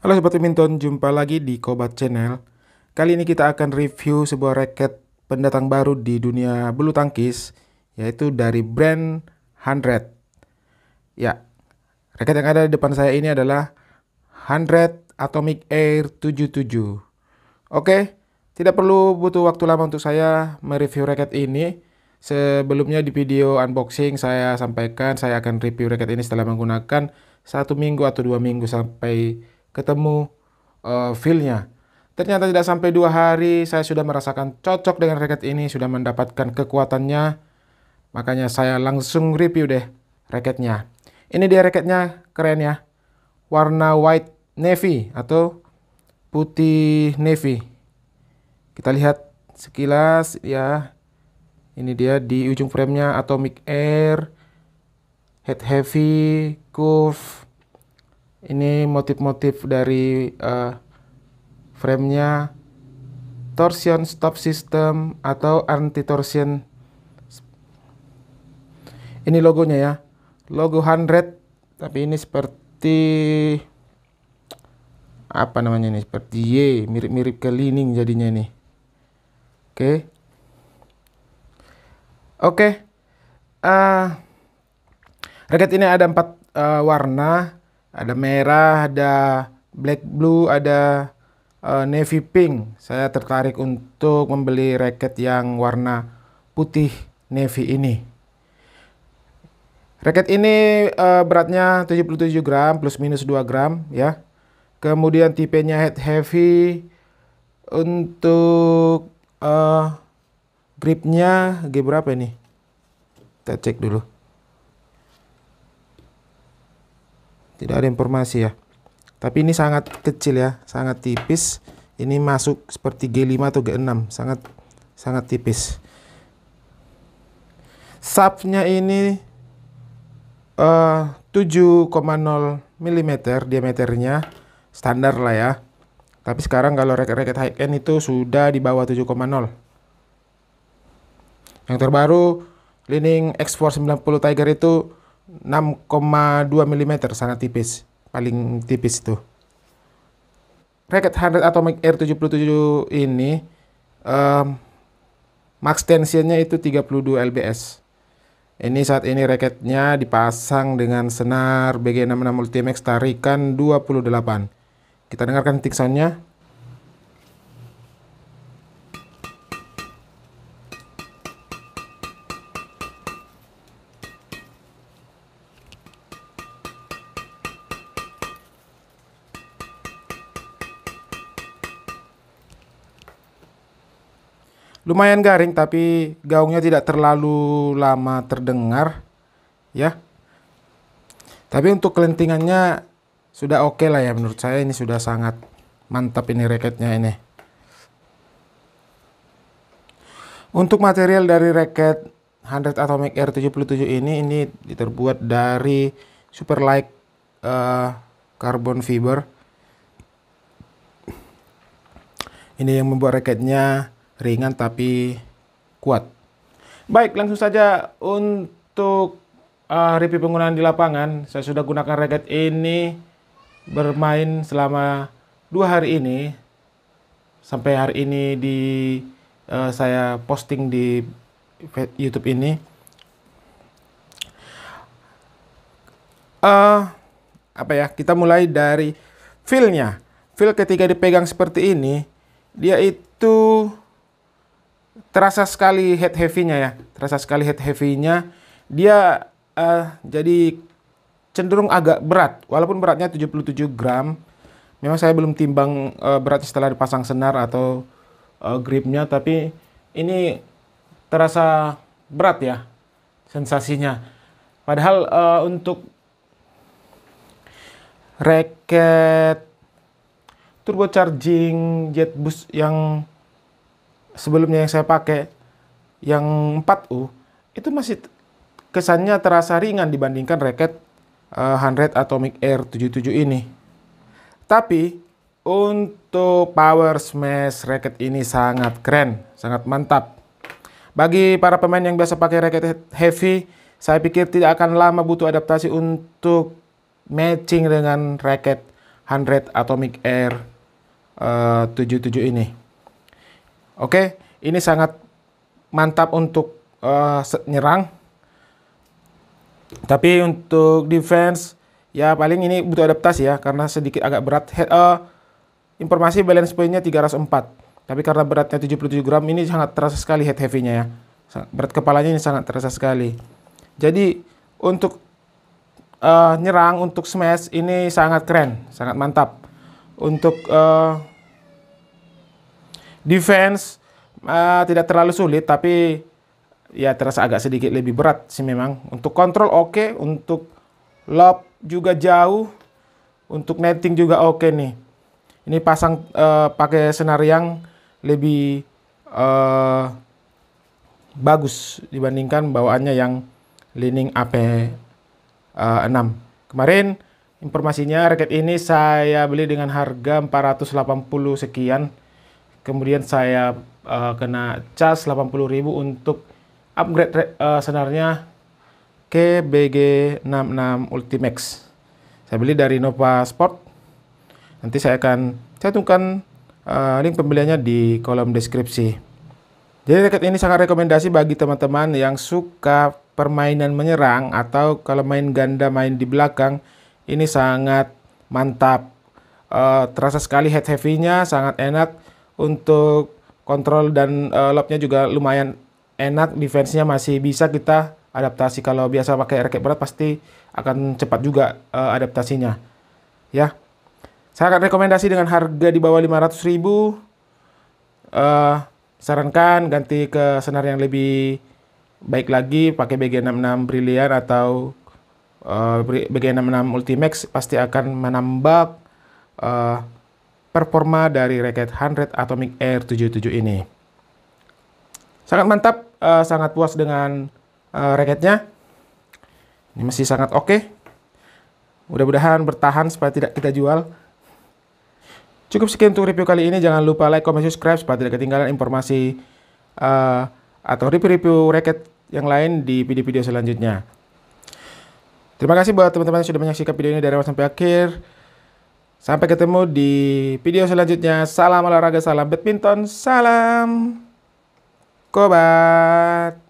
Halo Sobat minton jumpa lagi di Kobat Channel. Kali ini kita akan review sebuah raket pendatang baru di dunia bulu tangkis, yaitu dari brand hundred Ya, raket yang ada di depan saya ini adalah hundred Atomic Air 77. Oke, tidak perlu butuh waktu lama untuk saya mereview raket ini. Sebelumnya di video unboxing saya sampaikan saya akan review raket ini setelah menggunakan satu minggu atau dua minggu sampai ketemu uh, eh, feel Ternyata tidak sampai dua hari saya sudah merasakan cocok dengan raket ini, sudah mendapatkan kekuatannya. Makanya saya langsung review deh raketnya. Ini dia raketnya, keren ya. Warna white navy atau putih navy. Kita lihat sekilas ya. Ini dia di ujung frame framenya Atomic Air, head heavy, curve, ini motif-motif dari uh, eh, nya torsion stop system atau anti torsion. Ini logonya ya. Logo 100 tapi ini seperti apa namanya ini seperti Y mirip-mirip ke Lining jadinya ini. Oke. Okay. Oke. Okay. Uh, eh, raket ini ada empat uh, warna ada merah, ada black blue, ada uh, navy pink. Saya tertarik untuk membeli raket yang warna putih navy ini. Raket ini uh, beratnya 77 gram plus minus 2 gram ya. Kemudian tipenya head heavy untuk uh, gripnya G berapa ini? Kita cek dulu. tidak ada informasi ya tapi ini sangat kecil ya sangat tipis ini masuk seperti G5 atau G6 sangat sangat tipis subnya ini uh, 7,0 mm diameternya standar lah ya tapi sekarang kalau reket-reket high end itu sudah di bawah 7,0 yang terbaru Lining X490 Tiger itu 6,2 mm sangat tipis paling tipis itu Racket 100 Atomic Air 77 ini um, max tensionnya itu 32 lbs ini saat ini raketnya dipasang dengan senar BG66 Ultimax tarikan 28 kita dengarkan tik soundnya Lumayan garing tapi gaungnya tidak terlalu lama terdengar ya. Tapi untuk kelentingannya sudah oke okay lah ya menurut saya ini sudah sangat mantap ini reketnya ini. Untuk material dari reket 100 Atomic R77 ini ini terbuat dari super light uh, carbon fiber. Ini yang membuat reketnya ringan tapi kuat. Baik, langsung saja untuk uh, review penggunaan di lapangan. Saya sudah gunakan raket ini bermain selama dua hari ini. Sampai hari ini di uh, saya posting di YouTube ini. Uh, apa ya? Kita mulai dari feel-nya. Feel ketika dipegang seperti ini, dia itu terasa sekali head heavy-nya ya. Terasa sekali head heavy-nya. Dia uh, jadi cenderung agak berat. Walaupun beratnya 77 gram. Memang saya belum timbang uh, berat setelah dipasang senar atau uh, gripnya. Tapi ini terasa berat ya sensasinya. Padahal uh, untuk racket turbo charging jet boost yang sebelumnya yang saya pakai yang 4U itu masih kesannya terasa ringan dibandingkan raket uh, eh, 100 Atomic Air 77 ini. Tapi untuk power smash raket ini sangat keren, sangat mantap. Bagi para pemain yang biasa pakai raket heavy, saya pikir tidak akan lama butuh adaptasi untuk matching dengan raket 100 Atomic Air eh, uh, 77 ini. Oke, ini sangat mantap untuk uh, nyerang. Tapi untuk defense, ya paling ini butuh adaptasi ya, karena sedikit agak berat. He uh, informasi balance pointnya 304. Tapi karena beratnya 77 gram, ini sangat terasa sekali head heavy-nya ya. Berat kepalanya ini sangat terasa sekali. Jadi, untuk uh, nyerang, untuk smash, ini sangat keren, sangat mantap. Untuk... Uh, defense uh, tidak terlalu sulit tapi ya terasa agak sedikit lebih berat sih memang. Untuk kontrol oke, okay. untuk lob juga jauh, untuk netting juga oke okay nih. Ini pasang uh, pakai senar yang lebih uh, bagus dibandingkan bawaannya yang lining AP uh, Kemarin informasinya raket ini saya beli dengan harga 480 sekian kemudian saya uh, kena charge 80.000 untuk upgrade uh, senarnya ke BG66 Ultimax. Saya beli dari Nova Sport. Nanti saya akan cantumkan uh, eh, link pembeliannya di kolom deskripsi. Jadi raket ini sangat rekomendasi bagi teman-teman yang suka permainan menyerang atau kalau main ganda main di belakang ini sangat mantap. Uh, terasa sekali head heavy-nya sangat enak untuk kontrol dan uh, lobnya juga lumayan enak, defense-nya masih bisa kita adaptasi. Kalau biasa pakai raket berat pasti akan cepat juga uh, adaptasinya. Ya. Saya akan rekomendasi dengan harga di bawah 500 ribu. Uh, sarankan ganti ke senar yang lebih baik lagi, pakai BG66 Brilliant atau uh, BG66 Ultimax pasti akan menambah uh, performa dari raket 100 Atomic Air 77 ini. Sangat mantap, uh, sangat puas dengan uh, eh, raketnya. Ini masih sangat oke. Okay. Mudah-mudahan bertahan supaya tidak kita jual. Cukup sekian untuk review kali ini. Jangan lupa like, comment, subscribe supaya tidak ketinggalan informasi uh, atau review-review racket yang lain di video-video selanjutnya. Terima kasih buat teman-teman yang sudah menyaksikan video ini dari awal sampai akhir. Sampai ketemu di video selanjutnya. Salam olahraga, salam badminton, salam kobat.